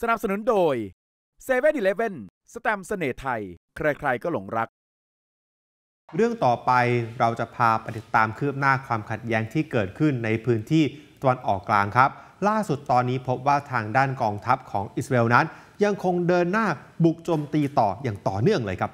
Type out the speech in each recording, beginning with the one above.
สนับสนุนโดย7 e เ e ่ e อีเลสแตมเสน่ห์ไทย ใครๆก็หลงรัก เรื่องต่อไปเราจะพาไปติดตามคืบหน้าความขัดแย้งที่เกิดขึ้นในพื้นที่ตะวันออกกลางครับ ล่าสุดตอนนี้พบว่าทางด้านกองทัพของอิสราเอลนั้น ยังคงเดินหน้าบุกโจมตีต่อ อย่างต่อเนื่องเลยครับ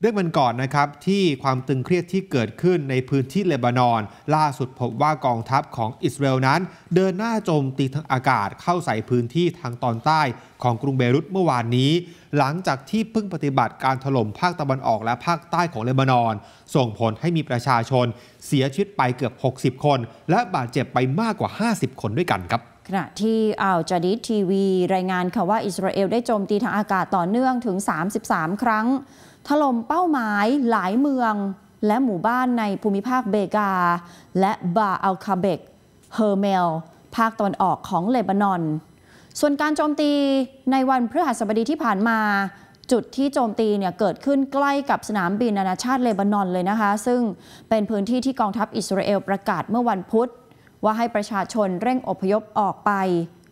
เรื่องมันก่อนนะครับ ที่ความตึงเครียดที่เกิดขึ้นในพื้นที่เลบานอน ล่าสุดพบว่ากองทัพของอิสราเอลนั้น เดินหน้าโจมตีทางอากาศเข้าใส่พื้นที่ทางตอนใต้ของกรุงเบรุตเมื่อวานนี้ หลังจากที่เพิ่งปฏิบัติการถล่มภาคตะวันออกและภาคใต้ของเลบานอน ส่งผลให้มีประชาชน เสียชีวิตไปเกือบ 60 คน และบาดเจ็บไปมากกว่า 50 คนด้วยกันครับขณะที่อัลจาดิสทีวี รายงานค่ะว่าอิสราเอลได้โจมตีทางอากาศต่อเนื่องถึง 33 ครั้งถล่มเป้าหมายหลายเมือง และหมู่บ้านในภูมิภาคเบกา และบาอัลคาเบกเฮอร์เมลภาคตะวันออกของเลบานอน ส่วนการโจมตีในวันพฤหัสบดีที่ผ่านมา จุดที่โจมตีเนี่ย เกิดขึ้นใกล้กับสนามบินนานาชาติเลบานอนเลยนะคะ ซึ่งเป็นพื้นที่ที่กองทัพอิสราเอลประกาศเมื่อวันพุธ ว่าให้ประชาชนเร่งอพยพออกไป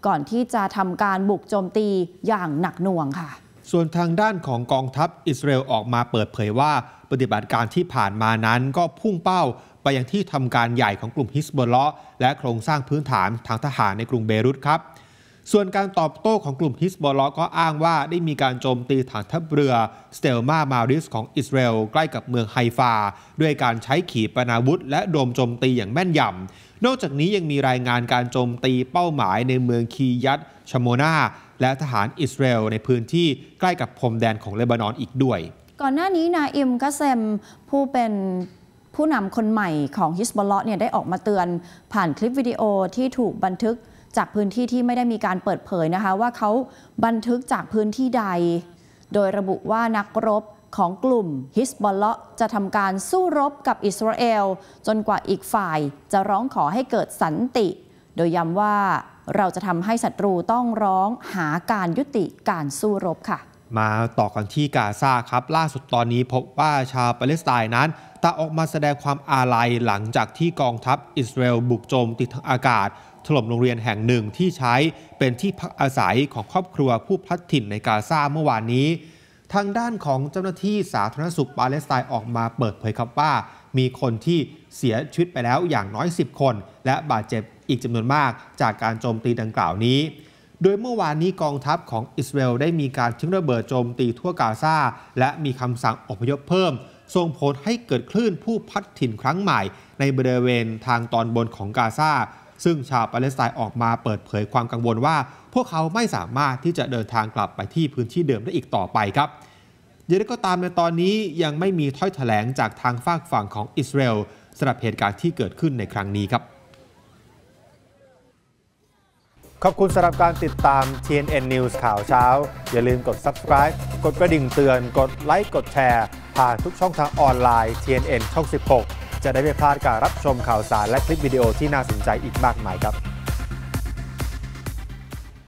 ก่อนที่จะทำการบุกโจมตีอย่างหนักหน่วงค่ะส่วนทางด้านของกองทัพอิสราเอลออกมาเปิดเผยว่า ปฏิบัติการที่ผ่านมานั้นก็พุ่งเป้า ไปยังที่ทำการใหญ่ของกลุ่มฮิสบอลและโครงสร้างพื้นฐานทางทหารในกรุงเบรุตครับส่วนการตอบโต้ของกลุ่มฮิสบอลล์ก็อ้างว่าได้มีการโจมตีฐานทัพเรือสเตลมามาริสของอิสราเอลใกล้กับเมืองไฮฟา ด้วยการใช้ขีปนาวุธ และโดมโจมตีอย่างแม่นยำ นอกจากนี้ยังมีรายงานการโจมตีเป้าหมายในเมืองคียัตชโมนา และทหารอิสราเอลในพื้นที่ใกล้กับพรมแดนของเลบานอนอีกด้วย ก่อนหน้านี้นาอิมกัสเซมผู้เป็นผู้นำคนใหม่ของฮิสบอลเลาะเนี่ยได้ออกมาเตือน ผ่านคลิปวิดีโอที่ถูกบันทึกจากพื้นที่ที่ไม่ได้มีการเปิดเผยนะคะ ว่าเขาบันทึกจากพื้นที่ใด โดยระบุว่านักรบของกลุ่มฮิสบอลเลาะจะทำการสู้รบกับอิสราเอลจนกว่าอีกฝ่ายจะร้องขอให้เกิดสันติ โดยย้ำว่าเราจะทำให้ศัตรูต้องร้องหาการยุติการสู้รบค่ะ มาต่อกันที่กาซาครับ ล่าสุดตอนนี้พบว่าชาวปาเลสไตน์นั้นตะาออกมาแสดงความอาลัยหลังจากที่กองทัพอิสราเอลบุกโจมติดทางอากาศถล่มโรงเรียนแห่งหนึ่งที่ใช้เป็นที่พักอาศัยของครอบครัวผู้พลัดถิ่นในกาซาเมื่อวานนี้ ทางด้านของเจ้าหน้าที่สาธารณสุขปาเลสไตน์ออกมาเปิดเผยครับว่ามีคนที่เสียชีวิตไปแล้วอย่างน้อย 10 คน และบาดเจ็บอีกจำนวนมากจากการโจมตีดังกล่าวนี้ โดยเมื่อวานนี้กองทัพของอิสราเอลได้มีการทิ้งระเบิดโจมตีทั่วกาซาและมีคำสั่งอพยพเพิ่มส่งผลให้เกิดคลื่นผู้พัดถิ่นครั้งใหม่ ในบริเวณทางตอนบนของกาซาซึ่งชาวปาเลสไตน์ออกมาเปิดเผยความกังวลว่า พวกเขาไม่สามารถที่จะเดินทางกลับไปที่พื้นที่เดิมได้อีกต่อไปครับยังไงก็ตามในตอนนี้ยังไม่มีถ้อยแถลงจากทางฝากฝั่งของอิสราเอลสำหรับเหตุการณ์ที่เกิดขึ้นในครั้งนี้ครับ ขอบคุณสำหรับการติดตาม TNN News ข่าวเช้า อย่าลืมกด subscribe กดกระดิ่งเตือน กดไลค์กดแชร์ผ่านทุกช่องทางออนไลน์ TNN ช่อง 16จะได้ไม่พลาดการรับชมข่าวสารและคลิปวิดีโอที่น่าสนใจอีกมากมายครับ